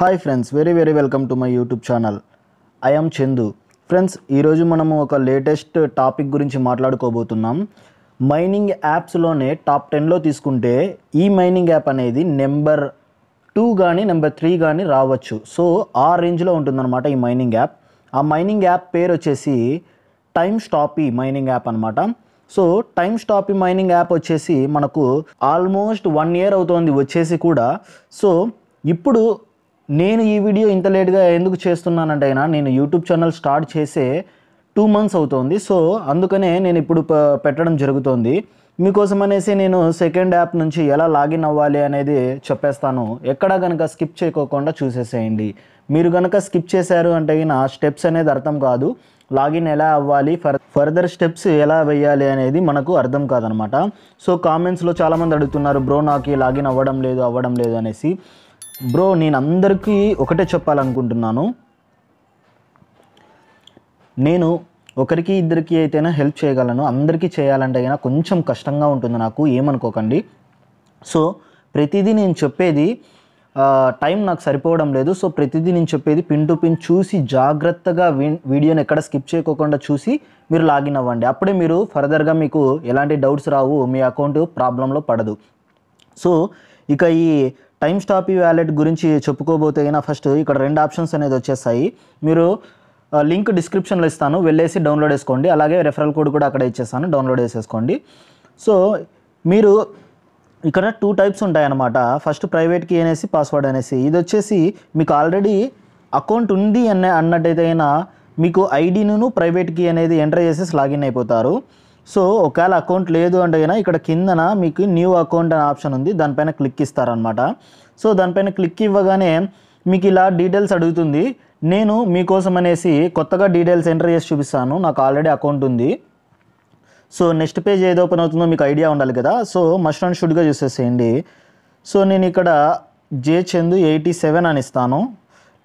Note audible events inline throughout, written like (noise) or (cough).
hi friends very very welcome to my YouTube channel I'm Chandu friends ఈరోజు మనము ఒక latest topic గురించి మాట్లాడుకోబోతున్నాం mining యాప్స్లోనే top టెన్లో తీసుకుంటే ఈ మైనింగ్ యాప్ అనేది నెంబర్ టూ కానీ నెంబర్ త్రీ కానీ రావచ్చు సో ఆ రేంజ్లో ఉంటుందన్నమాట ఈ మైనింగ్ యాప్ ఆ మైనింగ్ యాప్ పేరు వచ్చేసి టైమ్ స్టాపీ మైనింగ్ యాప్ అనమాట so time stop mining app వచ్చేసి మనకు ఆల్మోస్ట్ వన్ ఇయర్ అవుతోంది వచ్చేసి కూడా సో ఇప్పుడు నేను ఈ వీడియో ఇంత లేట్గా ఎందుకు చేస్తున్నానంటే అయినా నేను యూట్యూబ్ ఛానల్ స్టార్ట్ చేసే టూ మంత్స్ అవుతోంది సో అందుకనే నేను ఇప్పుడు పెట్టడం జరుగుతోంది మీకోసం అనేసి నేను సెకండ్ యాప్ నుంచి ఎలా లాగిన్ అవ్వాలి అనేది చెప్పేస్తాను ఎక్కడ కనుక స్కిప్ చేయకోకుండా చూసేసేయండి మీరు కనుక స్కిప్ చేశారు అంటే నా స్టెప్స్ అనేది అర్థం కాదు లాగిన్ ఎలా అవ్వాలి ఫర్ ఫర్దర్ స్టెప్స్ ఎలా వేయాలి అనేది మనకు అర్థం కాదనమాట సో కామెంట్స్లో చాలామంది అడుగుతున్నారు బ్రో నాకు లాగిన్ అవ్వడం లేదు అవ్వడం లేదు అనేసి బ్రో నేను అందరికీ ఒకటే చెప్పాలనుకుంటున్నాను నేను ఒకరికి ఇద్దరికి అయితేనే హెల్ప్ చేయగలను అందరికీ చేయాలంటే అయినా కొంచెం కష్టంగా ఉంటుంది నాకు ఏమనుకోకండి సో ప్రతిదీ నేను చెప్పేది టైం నాకు సరిపోవడం లేదు సో ప్రతిదీ నేను చెప్పేది పిన్ టు పిన్ చూసి జాగ్రత్తగా వీడియోని ఎక్కడ స్కిప్ చేయకోకుండా చూసి మీరు లాగిన్ అవ్వండి అప్పుడే మీరు ఫర్దర్గా మీకు ఎలాంటి డౌట్స్ రావు మీ అకౌంట్ ప్రాబ్లంలో పడదు సో ఇక ఈ టైం స్టాప్ ఈ వ్యాలెట్ గురించి చెప్పుకోబోతే అయినా ఫస్ట్ ఇక్కడ రెండు ఆప్షన్స్ అనేది వచ్చేస్తాయి మీరు లింక్ డిస్క్రిప్షన్లో ఇస్తాను వెళ్ళేసి డౌన్లోడ్ చేసుకోండి అలాగే రెఫరల్ కోడ్ కూడా అక్కడ ఇచ్చేస్తాను డౌన్లోడ్ చేసేసుకోండి సో మీరు ఇక్కడ టూ టైప్స్ ఉంటాయన్నమాట ఫస్ట్ ప్రైవేట్ కీ అనేసి పాస్వర్డ్ అనేసి ఇది వచ్చేసి మీకు ఆల్రెడీ అకౌంట్ ఉంది అన్న అన్నట్టయితే అయినా మీకు ఐడీను ప్రైవేట్ కీ అనేది ఎంటర్ చేసేసి లాగిన్ అయిపోతారు సో ఒకవేళ అకౌంట్ లేదు అంటే ఇక్కడ కిందన మీకు న్యూ అకౌంట్ అనే ఆప్షన్ ఉంది దానిపైన క్లిక్ ఇస్తారనమాట సో దానిపైన క్లిక్ ఇవ్వగానే మీకు ఇలా డీటెయిల్స్ అడుగుతుంది నేను మీకోసం అనేసి కొత్తగా డీటెయిల్స్ ఎంటర్ చేసి చూపిస్తాను నాకు ఆల్రెడీ అకౌంట్ ఉంది సో నెక్స్ట్ పేజ్ ఏది ఓపెన్ అవుతుందో మీకు ఐడియా ఉండాలి కదా సో మస్ట్ అండ్ షుడ్గా చూసేసేయండి సో నేను ఇక్కడ జే చందు ఎయిటీ సెవెన్ అని ఇస్తాను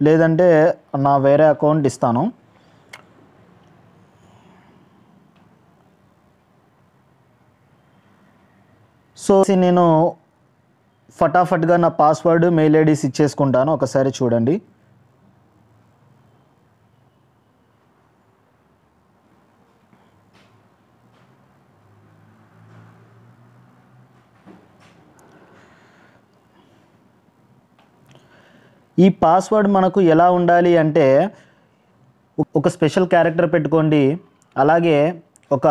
లేదంటే నా వేరే అకౌంట్ ఇస్తాను సో నేను ఫటాఫట్గా నా పాస్వర్డ్ మెయిల్ ఐడీస్ ఇచ్చేసుకుంటాను ఒకసారి చూడండి ఈ పాస్వర్డ్ మనకు ఎలా ఉండాలి అంటే ఒక స్పెషల్ క్యారెక్టర్ పెట్టుకోండి అలాగే ఒక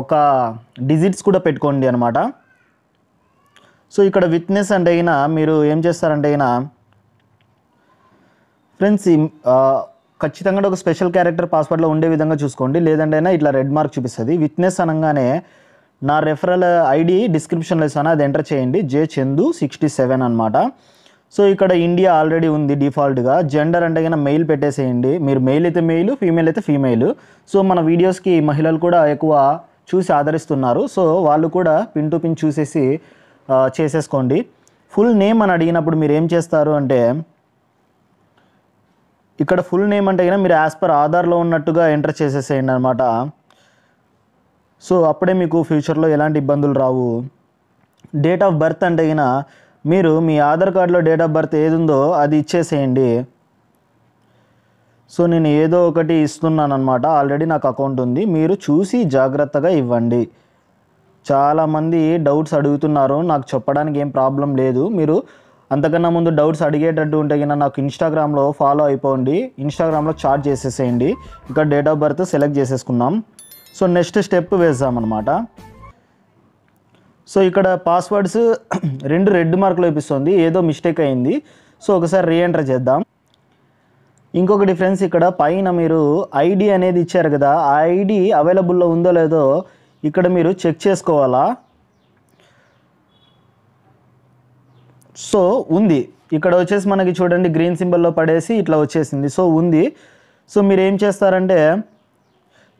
ఒక డిజిట్స్ కూడా పెట్టుకోండి అనమాట సో ఇక్కడ విట్నెస్ అంటే అయినా మీరు ఏం చేస్తారంటే అయినా ఫ్రెండ్స్ ఖచ్చితంగా ఒక స్పెషల్ క్యారెక్టర్ పాస్వర్డ్లో ఉండే విధంగా చూసుకోండి లేదంటే అయినా ఇట్లా రెడ్ మార్క్ చూపిస్తుంది విట్నెస్ అనగానే నా రెఫరల్ ఐడి డిస్క్రిప్షన్లో ఇస్తాను అది ఎంటర్ చేయండి జే చందు సిక్స్టీ సెవెన్ అనమాట సో ఇక్కడ ఇండియా ఆల్రెడీ ఉంది డిఫాల్ట్గా జెండర్ అంటే కనుక మెయిల్ పెట్టేసేయండి మీరు మెయిల్ అయితే మెయిల్ ఫీమేల్ అయితే ఫీమేల్ సో మన వీడియోస్కి మహిళలు కూడా ఎక్కువ చూసి ఆదరిస్తున్నారు సో వాళ్ళు కూడా పిన్ టు పిన్ చూసేసి చేసేసుకోండి ఫుల్ నేమ్ అని అడిగినప్పుడు మీరు ఏం చేస్తారు అంటే ఇక్కడ ఫుల్ నేమ్ అంటే కనుక మీరు యాజ్ పర్ ఆధార్లో ఉన్నట్టుగా ఎంటర్ చేసేసేయండి అనమాట సో అప్పుడే మీకు ఫ్యూచర్లో ఎలాంటి ఇబ్బందులు రావు డేట్ ఆఫ్ బర్త్ అంటే కనుక మీరు మీ ఆధార్ కార్డులో డేట్ ఆఫ్ బర్త్ ఏది ఉందో అది ఇచ్చేసేయండి సో నేను ఏదో ఒకటి ఇస్తున్నానమాట ఆల్రెడీ నాకు అకౌంట్ ఉంది మీరు చూసి జాగ్రత్తగా ఇవ్వండి చాలామంది డౌట్స్ అడుగుతున్నారు నాకు చెప్పడానికి ఏం ప్రాబ్లం లేదు మీరు అంతకన్నా ముందు డౌట్స్ అడిగేటట్టు ఉంటే కింద నాకు ఇన్స్టాగ్రామ్లో ఫాలో అయిపోండి ఇన్స్టాగ్రామ్లో చార్ట్ చేసేసేయండి ఇంకా డేట్ ఆఫ్ బర్త్ సెలెక్ట్ చేసేసుకున్నాం సో నెక్స్ట్ స్టెప్ వేసామన్నమాట సో ఇక్కడ పాస్వర్డ్స్ (clears throat) రెండు రెడ్ మార్కులు చూపిస్తుంది ఏదో మిస్టేక్ అయింది సో ఒకసారి రీఎంటర్ చేద్దాం ఇంకొక డిఫరెన్స్ ఇక్కడ పైన మీరు ఐడి అనేది ఇచ్చారు కదా ఆ ఐడి అవైలబుల్లో ఉందో లేదో ఇక్కడ మీరు చెక్ చేసుకోవాలా సో ఉంది ఇక్కడ వచ్చేసి మనకి చూడండి గ్రీన్ సింబల్లో పడేసి ఇట్లా వచ్చేసింది సో ఉంది సో మీరు ఏం చేస్తారంటే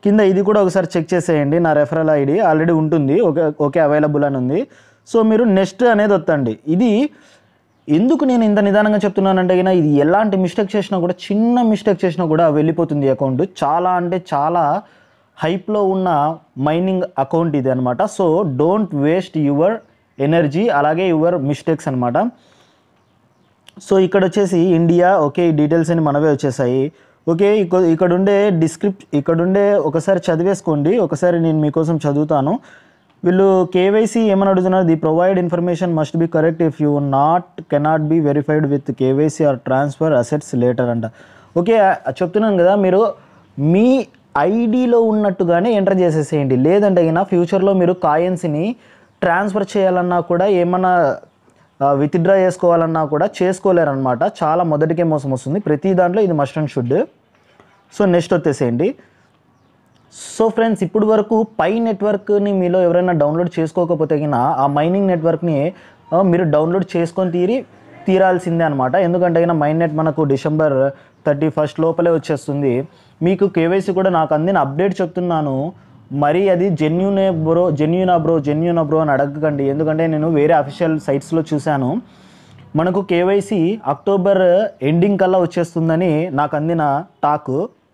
కింద ఇది కూడా ఒకసారి చెక్ చేసేయండి నా రెఫరల్ ఐడి ఆల్రెడీ ఉంటుంది ఓకే ఓకే అవైలబుల్ అని ఉంది సో మీరు నెక్స్ట్ అనేది వత్తండి ఇది ఎందుకు నేను ఇంత నిదానంగా చెప్తున్నానంటే అయినా ఇది ఎలాంటి మిస్టేక్ చేసినా కూడా చిన్న మిస్టేక్ చేసినా కూడా వెళ్ళిపోతుంది అకౌంట్ చాలా అంటే చాలా హైప్లో ఉన్న మైనింగ్ అకౌంట్ ఇది అనమాట so don't waste your energy అలాగే యువర్ మిస్టేక్స్ అనమాట సో ఇక్కడ వచ్చేసి ఇండియా ఓకే ఈ డీటెయిల్స్ అని మనవే వచ్చేసాయి ఓకే ఇక్కడ ఉండే డిస్క్రిప్ ఇక్కడ ఉండే ఒకసారి చదివేసుకోండి ఒకసారి నేను మీకోసం చదువుతాను వీళ్ళు కేవైసీ ఏమని అడుగుతున్నారు the provide information must be correct if you not cannot be verified with KYC or transfer assets later అంట ఓకే చెప్తున్నాను కదా మీరు మీ ఐడిలో ఉన్నట్టుగానే ఎంటర్ చేసేసేయండి లేదంటే అయినా ఫ్యూచర్లో మీరు కాయిన్స్ని ట్రాన్స్ఫర్ చేయాలన్నా కూడా ఏమన్నా విత్డ్రా చేసుకోవాలన్నా కూడా చేసుకోలేరనమాట చాలా మొదటికే మోసం వస్తుంది ప్రతి దాంట్లో ఇది must and should so next వచ్చేసేయండి సో ఫ్రెండ్స్ ఇప్పుడు వరకు పై నెట్వర్క్ని మీలో ఎవరైనా డౌన్లోడ్ చేసుకోకపోతే కన్నా ఆ మైనింగ్ నెట్వర్క్ని మీరు డౌన్లోడ్ చేసుకొని తీరి తీరాల్సిందే అనమాట ఎందుకంటే అయినా మైన్ నెట్ మనకు డిసెంబర్ థర్టీ ఫస్ట్ లోపలే వచ్చేస్తుంది మీకు కేవైసీ కూడా నాకు అందిన అప్డేట్ చెప్తున్నాను మరి అది జెన్యునే బ్రో జెన్యునా బ్రో జెన్యునా బ్రో అని అడగకండి ఎందుకంటే నేను వేరే అఫీషియల్ సైట్స్లో చూశాను మనకు కేవైసీ అక్టోబర్ ఎండింగ్ కల్లా వచ్చేస్తుందని నాకు అందిన టాక్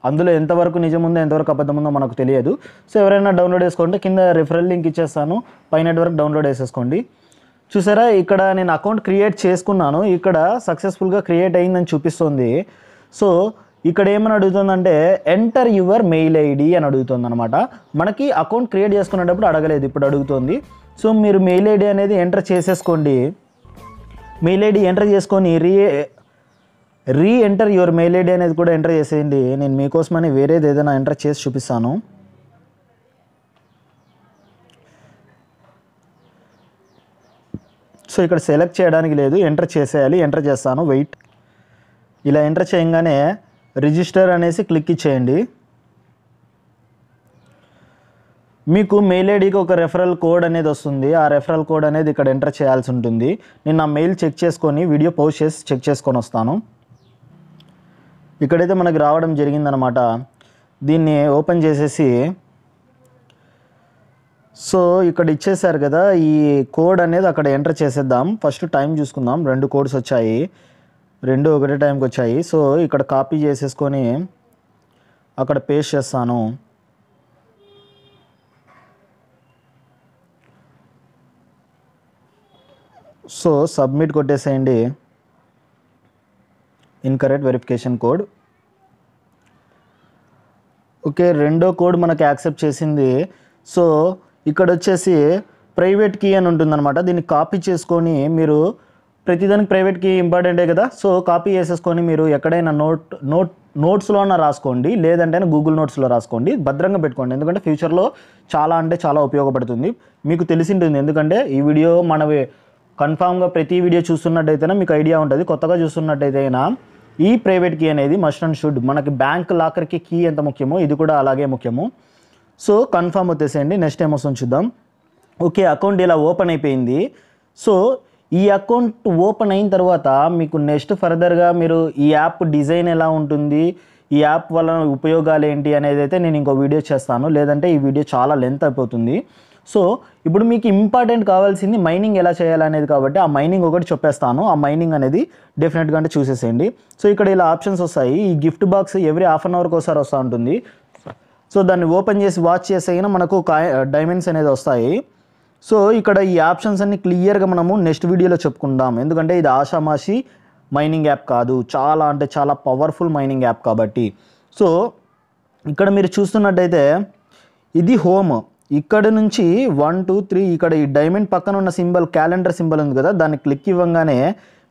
అందులో ఎంతవరకు నిజం ఉందో ఎంతవరకు అబద్ధం ఉందో మనకు తెలియదు సో ఎవరైనా డౌన్లోడ్ చేసుకోండి కింద రిఫరల్ లింక్ ఇచ్చేస్తాను పైన వరకు డౌన్లోడ్ చేసేసుకోండి చూసారా ఇక్కడ నేను అకౌంట్ క్రియేట్ చేసుకున్నాను ఇక్కడ సక్సెస్ఫుల్గా క్రియేట్ అయిందని చూపిస్తుంది సో ఇక్కడ ఏమని అడుగుతుందంటే ఎంటర్ యువర్ మెయిల్ ఐడి అని అడుగుతుంది అనమాట మనకి అకౌంట్ క్రియేట్ చేసుకునేటప్పుడు అడగలేదు ఇప్పుడు అడుగుతుంది సో మీరు మెయిల్ ఐడి అనేది ఎంటర్ చేసేసుకోండి మెయిల్ ఐడి ఎంటర్ చేసుకొని re re enter your mail ID అనేది కూడా ఎంటర్ చేసేయండి నేను మీకోసమని వేరేది ఏదైనా ఎంటర్ చేసి చూపిస్తాను సో ఇక్కడ సెలెక్ట్ చేయడానికి లేదు ఎంటర్ చేసేయాలి ఎంటర్ చేస్తాను వెయిట్ ఇలా ఎంటర్ చేయగానే రిజిస్టర్ అనేసి క్లిక్ ఇచ్చేయండి మీకు మెయిల్ ఐడికి ఒక రెఫరల్ కోడ్ అనేది వస్తుంది ఆ రెఫరల్ కోడ్ అనేది ఇక్కడ ఎంటర్ చేయాల్సి ఉంటుంది నేను నా మెయిల్ చెక్ చేసుకొని వీడియో పోస్ట్ చేసి చెక్ చేసుకొని వస్తాను ఇక్కడైతే మనకు రావడం జరిగిందనమాట దీన్ని ఓపెన్ చేసేసి సో ఇక్కడ ఇచ్చేసారు కదా ఈ కోడ్ అనేది అక్కడ ఎంటర్ చేసేద్దాం ఫస్ట్ టైం చూసుకుందాం రెండు కోడ్స్ వచ్చాయి రెండు ఒకటే టైంకి వచ్చాయి సో ఇక్కడ కాపీ చేసేసుకొని అక్కడ పేస్ట్ చేస్తాను సో సబ్మిట్ కొట్టేసేయండి ఇన్కరెక్ట్ వెరిఫికేషన్ కోడ్ ఓకే రెండో కోడ్ మనకు యాక్సెప్ట్ చేసింది సో ఇక్కడ వచ్చేసి ప్రైవేట్ కీ అని ఉంటుందన్నమాట దీన్ని కాపీ చేసుకొని మీరు ప్రతిదానికి ప్రైవేట్కి ఇంపార్టెంటే కదా సో కాపీ చేసేసుకొని మీరు ఎక్కడైనా నోట్ నోట్ నోట్స్లో అన్న రాసుకోండి లేదంటే గూగుల్ నోట్స్లో రాసుకోండి భద్రంగా పెట్టుకోండి ఎందుకంటే ఫ్యూచర్లో చాలా అంటే చాలా ఉపయోగపడుతుంది మీకు తెలిసింటుంది ఎందుకంటే ఈ వీడియో మనవి కన్ఫామ్గా ప్రతి వీడియో చూస్తున్నట్టయితేనే మీకు ఐడియా ఉంటుంది కొత్తగా చూస్తున్నట్టయితేనా ఈ ప్రైవేట్ కీ అనేది మస్ట్ అండ్ షుడ్ మనకి బ్యాంక్ లాకర్కి కీ ఎంత ముఖ్యమో ఇది కూడా అలాగే ముఖ్యము సో కన్ఫామ్ వచ్చేసేయండి నెక్స్ట్ టైం వస్తుంది చూద్దాం ఓకే అకౌంట్ ఇలా ఓపెన్ అయిపోయింది సో ఈ అకౌంట్ ఓపెన్ అయిన తర్వాత మీకు నెక్స్ట్ ఫర్దర్గా మీరు ఈ యాప్ డిజైన్ ఎలా ఉంటుంది ఈ యాప్ వల్ల ఉపయోగాలు ఏంటి అనేది అయితే నేను ఇంకో వీడియో చేస్తాను లేదంటే ఈ వీడియో చాలా లెంత్ అయిపోతుంది సో ఇప్పుడు మీకు ఇంపార్టెంట్ కావాల్సింది మైనింగ్ ఎలా చేయాలనేది కాబట్టి ఆ మైనింగ్ ఒకటి చెప్పేస్తాను ఆ మైనింగ్ అనేది డెఫినెట్గా అంటే చూసేసేయండి సో ఇక్కడ ఇలా ఆప్షన్స్ వస్తాయి ఈ gift box every half an అవర్కి ఒకసారి వస్తూ ఉంటుంది సో దాన్ని ఓపెన్ చేసి వాచ్ చేసేగిన మనకు డైమండ్స్ అనేది వస్తాయి సో ఇక్కడ ఈ ఆప్షన్స్ అన్ని క్లియర్గా మనము నెక్స్ట్ వీడియోలో చెప్పుకుందాం ఎందుకంటే ఇది ఆషామాషి మైనింగ్ యాప్ కాదు చాలా అంటే చాలా పవర్ఫుల్ మైనింగ్ యాప్ కాబట్టి సో ఇక్కడ మీరు చూస్తున్నట్టయితే ఇది హోమ్ ఇక్కడ నుంచి వన్ టూ త్రీ ఇక్కడ ఈ డైమండ్ పక్కన ఉన్న సింబల్ క్యాలెండర్ సింబల్ ఉంది కదా దాన్ని క్లిక్ ఇవ్వగానే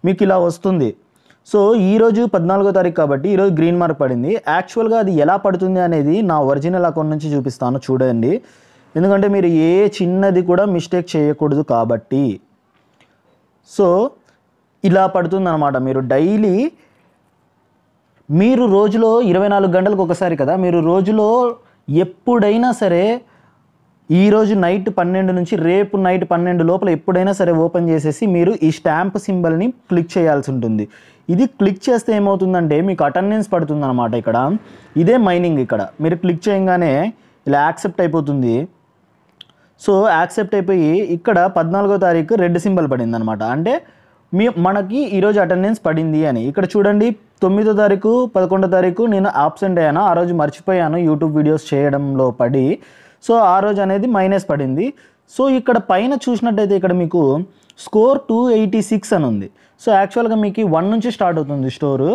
మీకు ఇలా వస్తుంది సో ఈరోజు పద్నాలుగో తారీఖు కాబట్టి ఈరోజు గ్రీన్ మార్క్ పడింది యాక్చువల్గా అది ఎలా పడుతుంది అనేది నా ఒరిజినల్ అకౌంట్ నుంచి చూపిస్తాను చూడండి ఎందుకంటే మీరు ఏ చిన్నది కూడా మిస్టేక్ చేయకూడదు కాబట్టి సో ఇలా పడుతుందన్నమాట మీరు డైలీ మీరు రోజులో ఇరవై నాలుగు గంటలకు ఒకసారి కదా మీరు రోజులో ఎప్పుడైనా సరే ఈరోజు నైట్ పన్నెండు నుంచి రేపు నైట్ పన్నెండు లోపల ఎప్పుడైనా సరే ఓపెన్ చేసేసి మీరు ఈ స్టాంప్ సింబల్ని క్లిక్ చేయాల్సి ఉంటుంది ఇది క్లిక్ చేస్తే ఏమవుతుందంటే మీకు అటెండెన్స్ పడుతుందన్నమాట ఇక్కడ ఇదే మైనింగ్ ఇక్కడ మీరు క్లిక్ చేయగానే ఇలా యాక్సెప్ట్ అయిపోతుంది సో యాక్సెప్ట్ అయిపోయి ఇక్కడ పద్నాలుగో తారీఖు రెడ్ సింబల్ పడింది అనమాట అంటే మీ మనకి ఈరోజు అటెండెన్స్ పడింది అని ఇక్కడ చూడండి తొమ్మిదో తారీఖు పదకొండో తారీఖు నేను ఆబ్సెంట్ అయ్యాను ఆ రోజు మర్చిపోయాను యూట్యూబ్ వీడియోస్ చేయడంలో పడి సో ఆ రోజు అనేది మైనస్ పడింది సో ఇక్కడ పైన చూసినట్టయితే ఇక్కడ మీకు స్కోర్ టూ ఎయిటీ సిక్స్ అని ఉంది సో యాక్చువల్గా మీకు వన్ నుంచి స్టార్ట్ అవుతుంది స్టోరు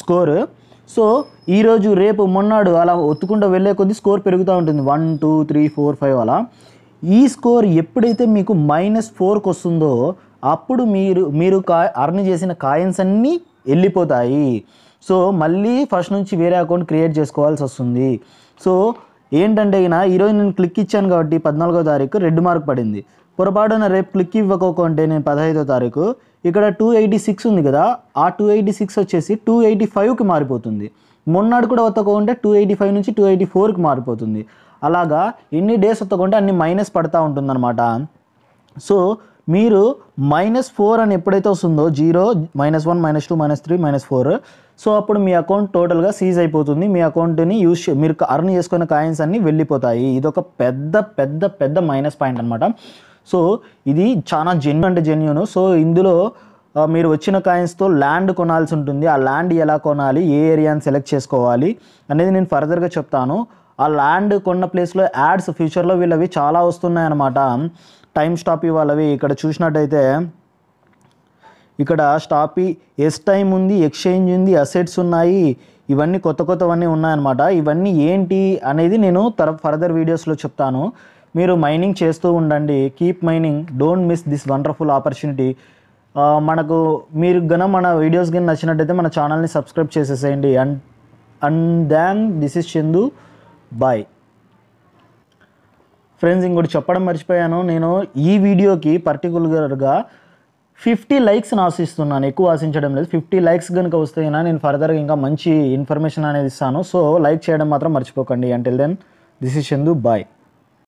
స్కోరు సో ఈరోజు రేపు మొన్నాడు అలా ఒత్తుకుంటూ వెళ్ళే కొద్దీ స్కోర్ పెరుగుతూ ఉంటుంది one two three four five అలా ఈ స్కోర్ ఎప్పుడైతే మీకు మైనస్ ఫోర్కి వస్తుందో అప్పుడు మీరు మీరు కా అర్న్ చేసిన కాయిన్స్ అన్నీ వెళ్ళిపోతాయి సో మళ్ళీ ఫస్ట్ నుంచి వేరే అకౌంట్ క్రియేట్ చేసుకోవాల్సి వస్తుంది సో ఏంటంటే అయినా ఈరోజు నేను క్లిక్ ఇచ్చాను కాబట్టి పద్నాలుగో తారీఖు రెడ్ మార్క్ పడింది పొరపాటున రేపు క్లిక్ ఇవ్వకోకుంటే నేను పదహైదో తారీఖు ఇక్కడ టూ ఎయిటీ సిక్స్ ఉంది కదా ఆ టూ ఎయిటీ సిక్స్ వచ్చేసి టూ ఎయిటీ ఫైవ్కి మారిపోతుంది మొన్నటి కూడా ఒత్తకుంటే టూ ఎయిటీ ఫైవ్ నుంచి టూ ఎయిటీ ఫోర్కి మారిపోతుంది అలాగా ఎన్ని డేస్ ఎత్తకుంటే అన్ని మైనస్ పడతా ఉంటుందన్నమాట సో మీరు మైనస్ ఫోర్ అని ఎప్పుడైతే వస్తుందో zero minus one minus two minus three minus four so అప్పుడు మీ అకౌంట్ టోటల్గా సీజ్ అయిపోతుంది మీ అకౌంట్ని యూజ్ మీరు అర్న్ చేసుకున్న కాయిన్స్ అన్నీ వెళ్ళిపోతాయి ఇది ఒక పెద్ద పెద్ద పెద్ద మైనస్ పాయింట్ అనమాట సో ఇది చాలా జెన్యూ అంటే జెన్యూను సో ఇందులో మీరు వచ్చిన కాయిన్స్తో ల్యాండ్ కొనాల్సి ఉంటుంది ఆ ల్యాండ్ ఎలా కొనాలి ఏ ఏరియాని సెలెక్ట్ చేసుకోవాలి అనేది నేను ఫర్దర్గా చెప్తాను ఆ ల్యాండ్ కొన్న ప్లేస్లో యాడ్స్ ఫ్యూచర్లో వీళ్ళవి చాలా వస్తున్నాయన్నమాట టైం స్టాపీ వాళ్ళవి ఇక్కడ చూసినట్టయితే ఇక్కడ స్టాపీ ఎస్ టైం ఉంది ఎక్స్చేంజ్ ఉంది అసెట్స్ ఉన్నాయి ఇవన్నీ కొత్త కొత్తవన్నీ ఉన్నాయన్నమాట ఇవన్నీ ఏంటి అనేది నేను తర ఫర్దర్ వీడియోస్లో చెప్తాను మీరు మైనింగ్ చేస్తూ ఉండండి keep mining don't miss this wonderful opportunity మనకు మీరు గన మన వీడియోస్ కానీ నచ్చినట్టయితే మన ఛానల్ని సబ్స్క్రైబ్ చేసేసేయండి and and then this is Chandu bye friends ఇంకోటి చెప్పడం మర్చిపోయాను నేను ఈ వీడియోకి పర్టికులర్గా ఫిఫ్టీ లైక్స్ ఆశిస్తున్నాను ఎక్కువ ఆశించడం లేదు ఫిఫ్టీ లైక్స్ కనుక వస్తేనా నేను ఫర్దర్గా ఇంకా మంచి ఇన్ఫర్మేషన్ అనేది ఇస్తాను సో లైక్ చేయడం మాత్రం మర్చిపోకండి until then this is Chandu bye